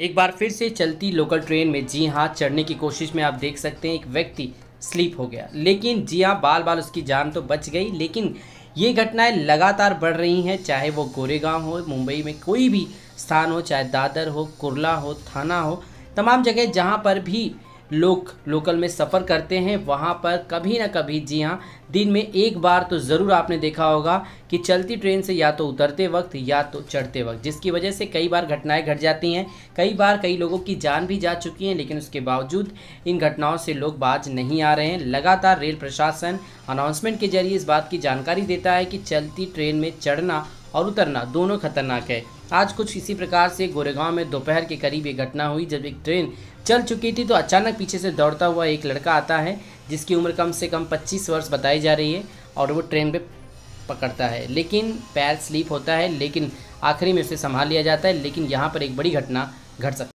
एक बार फिर से चलती लोकल ट्रेन में जी हाँ चढ़ने की कोशिश में आप देख सकते हैं एक व्यक्ति स्लीप हो गया लेकिन जी हाँ बाल बाल उसकी जान तो बच गई लेकिन ये घटनाएं लगातार बढ़ रही हैं चाहे वो गोरेगांव हो मुंबई में कोई भी स्थान हो चाहे दादर हो कुरला हो थाना हो तमाम जगह जहाँ पर भी लोग लोकल में सफ़र करते हैं वहाँ पर कभी ना कभी जी हाँ दिन में एक बार तो ज़रूर आपने देखा होगा कि चलती ट्रेन से या तो उतरते वक्त या तो चढ़ते वक्त जिसकी वजह से कई बार घटनाएं घट जाती हैं कई बार कई लोगों की जान भी जा चुकी हैं लेकिन उसके बावजूद इन घटनाओं से लोग बाज नहीं आ रहे हैं लगातार रेल प्रशासन अनाउंसमेंट के जरिए इस बात की जानकारी देता है कि चलती ट्रेन में चढ़ना और उतरना दोनों खतरनाक है आज कुछ इसी प्रकार से गोरेगांव में दोपहर के करीब ये घटना हुई जब एक ट्रेन चल चुकी थी तो अचानक पीछे से दौड़ता हुआ एक लड़का आता है जिसकी उम्र कम से कम 25 वर्ष बताई जा रही है और वो ट्रेन पे पकड़ता है लेकिन पैर स्लीप होता है लेकिन आखिरी में उसे संभाल लिया जाता है लेकिन यहाँ पर एक बड़ी घटना घट सकती